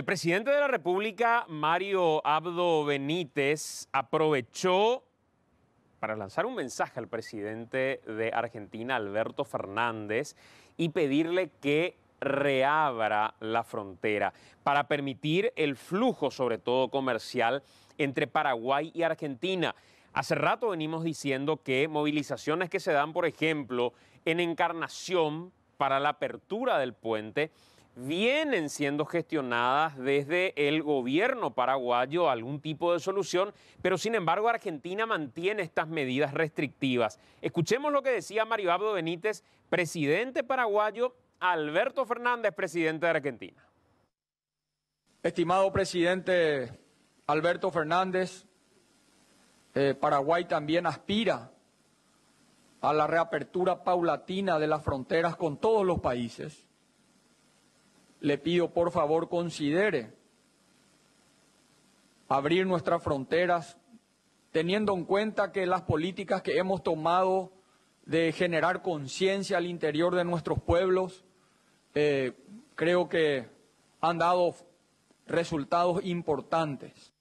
El presidente de la República, Mario Abdo Benítez, aprovechó para lanzar un mensaje al presidente de Argentina, Alberto Fernández, y pedirle que reabra la frontera para permitir el flujo, sobre todo comercial, entre Paraguay y Argentina. Hace rato venimos diciendo que movilizaciones que se dan, por ejemplo, en Encarnación para la apertura del puente, vienen siendo gestionadas desde el gobierno paraguayo algún tipo de solución, pero sin embargo Argentina mantiene estas medidas restrictivas. Escuchemos lo que decía Mario Abdo Benítez, presidente paraguayo, Alberto Fernández, presidente de Argentina. Estimado presidente Alberto Fernández, eh, Paraguay también aspira a la reapertura paulatina de las fronteras con todos los países le pido por favor considere abrir nuestras fronteras, teniendo en cuenta que las políticas que hemos tomado de generar conciencia al interior de nuestros pueblos, eh, creo que han dado resultados importantes.